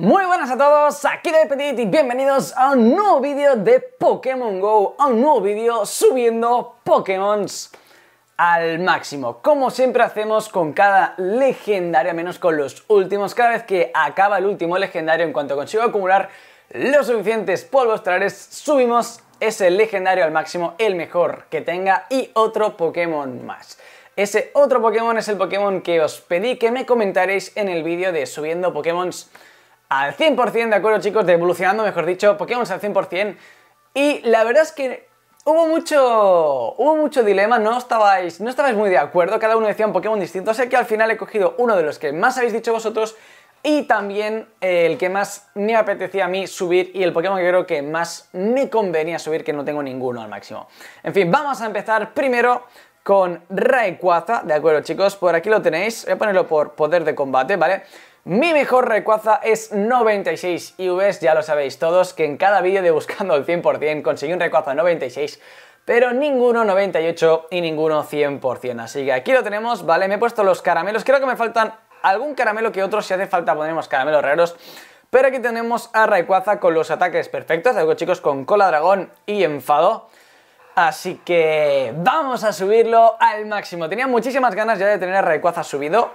Muy buenas a todos, aquí de Petit y bienvenidos a un nuevo vídeo de Pokémon GO, a un nuevo vídeo subiendo Pokémon al máximo, como siempre hacemos con cada legendario, menos con los últimos, cada vez que acaba el último legendario, en cuanto consigo acumular los suficientes polvos trares, subimos ese legendario al máximo, el mejor que tenga y otro Pokémon más. Ese otro Pokémon es el Pokémon que os pedí que me comentaréis en el vídeo de subiendo Pokémon al 100% de acuerdo chicos, de evolucionando, mejor dicho, Pokémon al 100%. Y la verdad es que hubo mucho, hubo mucho dilema, no estabais, no estabais muy de acuerdo, cada uno decía un Pokémon distinto, así que al final he cogido uno de los que más habéis dicho vosotros y también eh, el que más me apetecía a mí subir y el Pokémon que creo que más me convenía subir, que no tengo ninguno al máximo. En fin, vamos a empezar primero con Rayquaza, ¿de acuerdo chicos? Por aquí lo tenéis, voy a ponerlo por poder de combate, ¿vale? vale mi mejor recuaza es 96 IVs, ya lo sabéis todos, que en cada vídeo de Buscando el 100% conseguí un recuaza 96 pero ninguno 98 y ninguno 100%. Así que aquí lo tenemos, ¿vale? Me he puesto los caramelos, creo que me faltan algún caramelo que otro, si hace falta ponemos caramelos raros. Pero aquí tenemos a Rayquaza con los ataques perfectos, algo chicos con cola dragón y enfado. Así que vamos a subirlo al máximo. Tenía muchísimas ganas ya de tener a Rayquaza subido,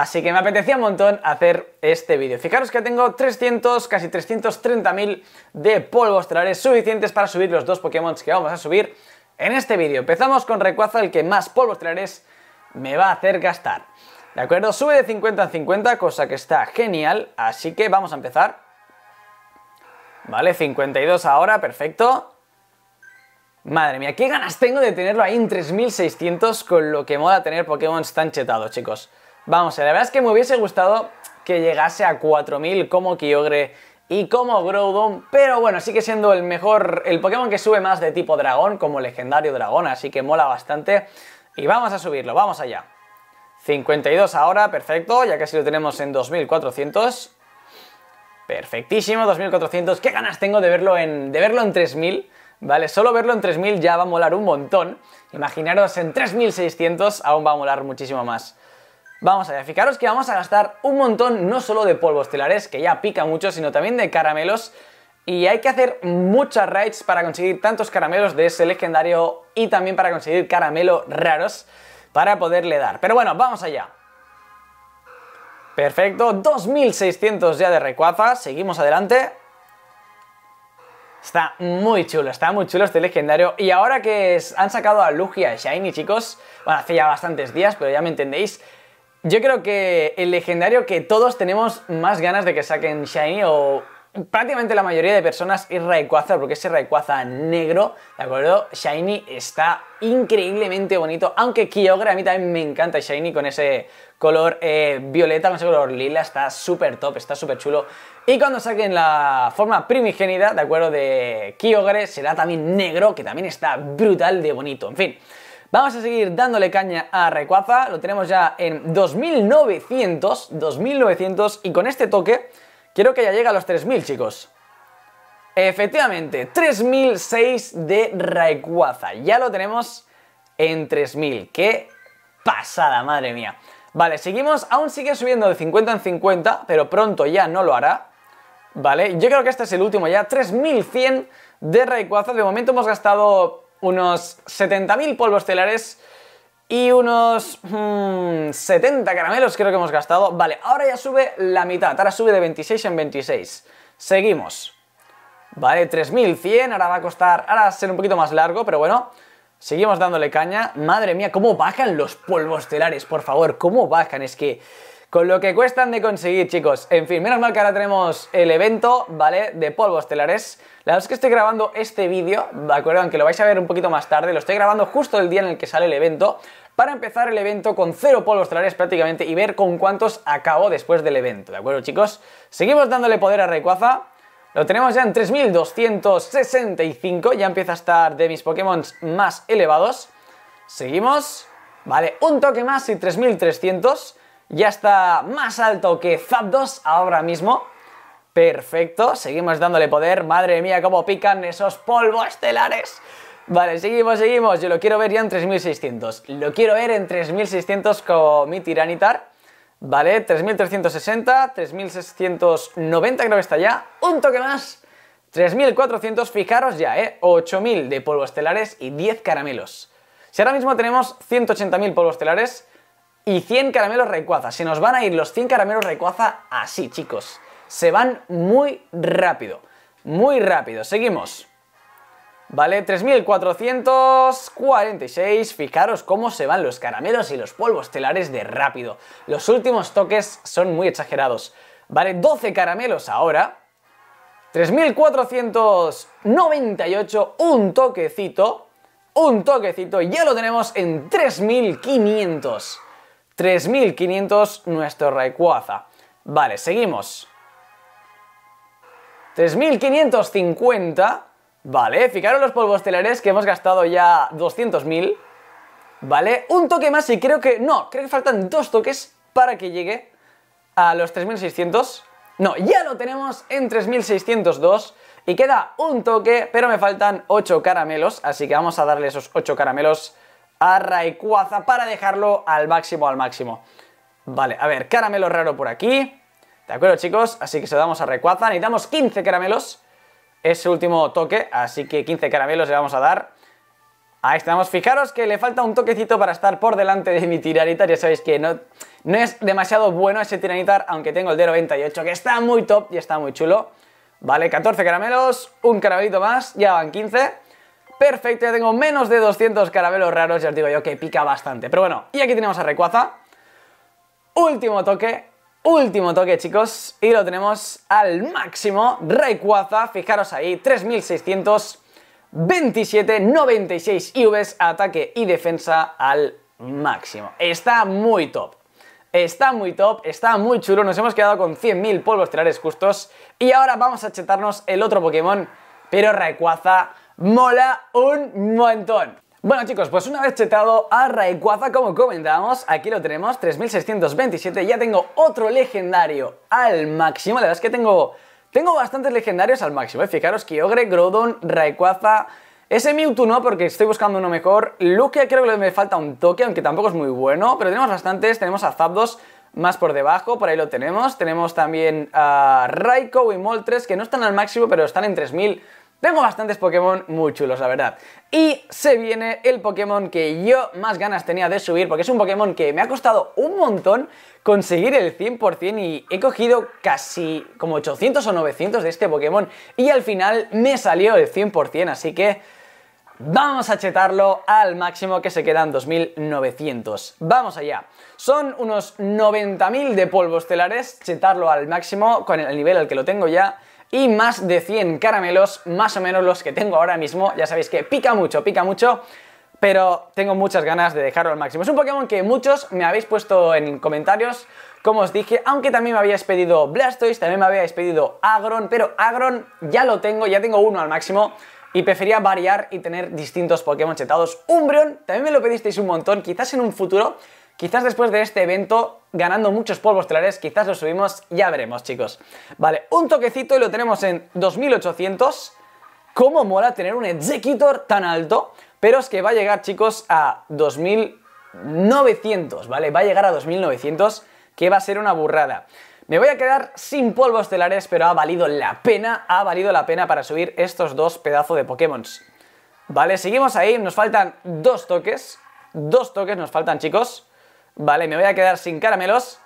Así que me apetecía un montón hacer este vídeo. Fijaros que tengo 300, casi 330.000 de polvos traeres suficientes para subir los dos Pokémon que vamos a subir en este vídeo. Empezamos con Recuazo, el que más polvos estelares me va a hacer gastar. ¿De acuerdo? Sube de 50 en 50, cosa que está genial, así que vamos a empezar. Vale, 52 ahora, perfecto. Madre mía, qué ganas tengo de tenerlo ahí en 3600 con lo que mola tener Pokémon tan chetados, chicos. Vamos, la verdad es que me hubiese gustado que llegase a 4000 como Kyogre y como Groudon, pero bueno, sigue siendo el mejor, el Pokémon que sube más de tipo dragón, como legendario dragón, así que mola bastante. Y vamos a subirlo, vamos allá. 52 ahora, perfecto, ya casi lo tenemos en 2400. Perfectísimo, 2400. ¿Qué ganas tengo de verlo en, de verlo en 3000? Vale, solo verlo en 3000 ya va a molar un montón. Imaginaros en 3600 aún va a molar muchísimo más. Vamos allá, fijaros que vamos a gastar un montón no solo de polvos telares, que ya pica mucho, sino también de caramelos. Y hay que hacer muchas raids para conseguir tantos caramelos de ese legendario y también para conseguir caramelos raros para poderle dar. Pero bueno, vamos allá. Perfecto, 2600 ya de recuafa, seguimos adelante. Está muy chulo, está muy chulo este legendario. Y ahora que han sacado a Lugia Shiny, chicos, bueno, hace ya bastantes días, pero ya me entendéis, yo creo que el legendario que todos tenemos más ganas de que saquen Shiny o prácticamente la mayoría de personas es Rayquaza, porque ese Rayquaza negro, ¿de acuerdo? Shiny está increíblemente bonito, aunque Kyogre a mí también me encanta Shiny con ese color eh, violeta, con ese color lila, está súper top, está súper chulo. Y cuando saquen la forma primigenia, ¿de acuerdo? De Kyogre será también negro, que también está brutal de bonito, en fin. Vamos a seguir dándole caña a Rayquaza, lo tenemos ya en 2900, 2900 y con este toque quiero que ya llegue a los 3000 chicos. Efectivamente, 3006 de Rayquaza. Ya lo tenemos en 3000. ¡Qué pasada, madre mía! Vale, seguimos. Aún sigue subiendo de 50 en 50, pero pronto ya no lo hará. Vale, yo creo que este es el último ya. 3100 de Rayquaza. De momento hemos gastado unos 70.000 polvos telares y unos 70 mm, caramelos creo que hemos gastado. Vale, ahora ya sube la mitad, ahora sube de 26 en 26. Seguimos. Vale, 3100, ahora va a costar, ahora va a ser un poquito más largo, pero bueno, seguimos dándole caña. Madre mía, cómo bajan los polvos telares, por favor, cómo bajan, es que con lo que cuestan de conseguir, chicos. En fin, menos mal que ahora tenemos el evento, ¿vale? De polvos telares. La verdad es que estoy grabando este vídeo, ¿de acuerdo? Aunque lo vais a ver un poquito más tarde, lo estoy grabando justo el día en el que sale el evento, para empezar el evento con cero polvos telares prácticamente y ver con cuántos acabo después del evento, ¿de acuerdo, chicos? Seguimos dándole poder a Rayquaza. Lo tenemos ya en 3265, ya empieza a estar de mis Pokémon más elevados. Seguimos. Vale, un toque más y 3300 ya está más alto que Zapdos, ahora mismo. Perfecto, seguimos dándole poder. Madre mía, cómo pican esos polvos estelares. Vale, seguimos, seguimos. Yo lo quiero ver ya en 3600. Lo quiero ver en 3600 con mi Tiranitar. Vale, 3360, 3690 creo que está ya. Un toque más. 3400, fijaros ya, ¿eh? 8000 de polvos estelares y 10 caramelos. Si ahora mismo tenemos 180.000 polvos estelares, y 100 caramelos recuaza Se nos van a ir los 100 caramelos recuaza, así, chicos. Se van muy rápido, muy rápido. Seguimos. Vale, 3446. Fijaros cómo se van los caramelos y los polvos telares de rápido. Los últimos toques son muy exagerados. Vale, 12 caramelos ahora. 3498, un toquecito. Un toquecito, ya lo tenemos en 3500. 3500 nuestro Rayquaza. Vale, seguimos. 3550. Vale, fijaros los polvos telares que hemos gastado ya 200.000. Vale, un toque más y creo que... No, creo que faltan dos toques para que llegue a los 3600. No, ya lo tenemos en 3602 y queda un toque, pero me faltan 8 caramelos, así que vamos a darle esos 8 caramelos a Rayquaza para dejarlo al máximo, al máximo. Vale, a ver, caramelo raro por aquí. ¿De acuerdo, chicos? Así que se lo damos a Rayquaza. Necesitamos 15 caramelos. Ese último toque, así que 15 caramelos le vamos a dar. Ahí estamos. Fijaros que le falta un toquecito para estar por delante de mi Tiranitar. Ya sabéis que no, no es demasiado bueno ese Tiranitar, aunque tengo el de 98, que está muy top y está muy chulo. Vale, 14 caramelos, un caramelito más, ya van 15 perfecto, ya tengo menos de 200 carabelos raros, ya os digo yo que pica bastante. Pero bueno, y aquí tenemos a Recuaza Último toque, último toque, chicos, y lo tenemos al máximo. Recuaza fijaros ahí, 3627, 96 IVs, ataque y defensa al máximo. Está muy top. Está muy top, está muy chulo, nos hemos quedado con 100.000 polvos tirares justos y ahora vamos a chetarnos el otro Pokémon, pero Recuaza mola un montón. Bueno chicos, pues una vez chetado a Rayquaza, como comentábamos, aquí lo tenemos, 3627, ya tengo otro legendario al máximo, la verdad es que tengo, tengo bastantes legendarios al máximo, ¿eh? fijaros, Kyogre, Grodon, Rayquaza, ese Mewtwo no, porque estoy buscando uno mejor, que creo que me falta un toque, aunque tampoco es muy bueno, pero tenemos bastantes, tenemos a Zapdos más por debajo, por ahí lo tenemos, tenemos también a Raikou y Moltres, que no están al máximo, pero están en 3000 tengo bastantes Pokémon muy chulos, la verdad. Y se viene el Pokémon que yo más ganas tenía de subir, porque es un Pokémon que me ha costado un montón conseguir el 100% y he cogido casi como 800 o 900 de este Pokémon y al final me salió el 100%, así que... Vamos a chetarlo al máximo que se quedan 2.900. Vamos allá. Son unos 90.000 de polvos telares. Chetarlo al máximo con el nivel al que lo tengo ya y más de 100 caramelos, más o menos los que tengo ahora mismo. Ya sabéis que pica mucho, pica mucho pero tengo muchas ganas de dejarlo al máximo. Es un Pokémon que muchos me habéis puesto en comentarios, como os dije, aunque también me habíais pedido Blastoise, también me habíais pedido Agron, pero Agron ya lo tengo, ya tengo uno al máximo. Y prefería variar y tener distintos Pokémon chetados. Umbreon, también me lo pedisteis un montón, quizás en un futuro Quizás después de este evento, ganando muchos polvos telares, quizás lo subimos, ya veremos, chicos. Vale, un toquecito y lo tenemos en 2800. ¿Cómo mola tener un Executor tan alto? Pero es que va a llegar, chicos, a 2900, ¿vale? Va a llegar a 2900, que va a ser una burrada. Me voy a quedar sin polvos telares, pero ha valido la pena, ha valido la pena para subir estos dos pedazos de Pokémon. Vale, seguimos ahí, nos faltan dos toques, dos toques nos faltan, chicos. Vale, me voy a quedar sin caramelos.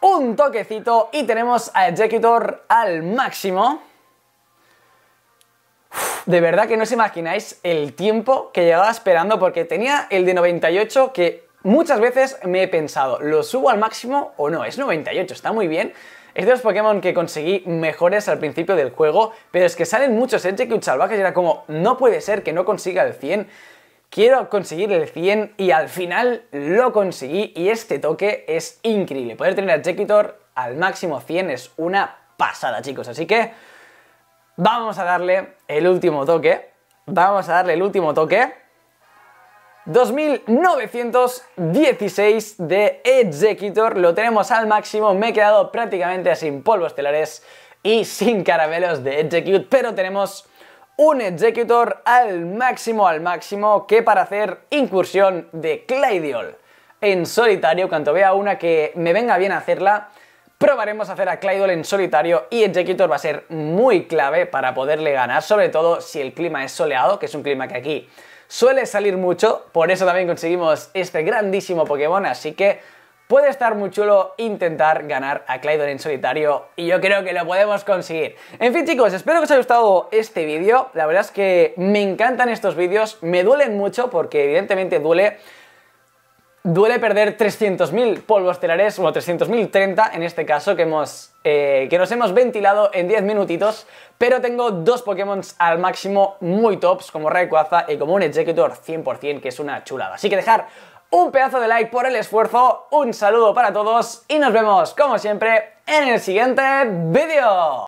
Un toquecito y tenemos a Ejecutor al máximo. de verdad que no os imagináis el tiempo que llevaba esperando porque tenía el de 98 que muchas veces me he pensado, ¿lo subo al máximo o no? Es 98, está muy bien. Es de los Pokémon que conseguí mejores al principio del juego, pero es que salen muchos Execute salvajes y era como, no puede ser que no consiga el 100. Quiero conseguir el 100 y al final lo conseguí y este toque es increíble. Poder tener a Jekitor al máximo 100 es una pasada, chicos. Así que vamos a darle el último toque. Vamos a darle el último toque. 2916 de Executor, lo tenemos al máximo, me he quedado prácticamente sin polvos telares y sin caramelos de Execute, pero tenemos un executor al máximo, al máximo, que para hacer incursión de Claydiol en solitario, cuanto vea una que me venga bien hacerla, probaremos a hacer a Claydiol en solitario y Executor va a ser muy clave para poderle ganar, sobre todo si el clima es soleado, que es un clima que aquí suele salir mucho, por eso también conseguimos este grandísimo Pokémon, así que Puede estar muy chulo intentar ganar a Clydon en solitario y yo creo que lo podemos conseguir. En fin chicos, espero que os haya gustado este vídeo. La verdad es que me encantan estos vídeos, me duelen mucho porque evidentemente duele... Duele perder 300.000 polvos telares, o 300.030 en este caso, que, hemos, eh, que nos hemos ventilado en 10 minutitos, pero tengo dos Pokémon al máximo muy tops, como Rayquaza y como un Executor 100%, que es una chulada. Así que dejar un pedazo de like por el esfuerzo, un saludo para todos y nos vemos, como siempre, en el siguiente vídeo.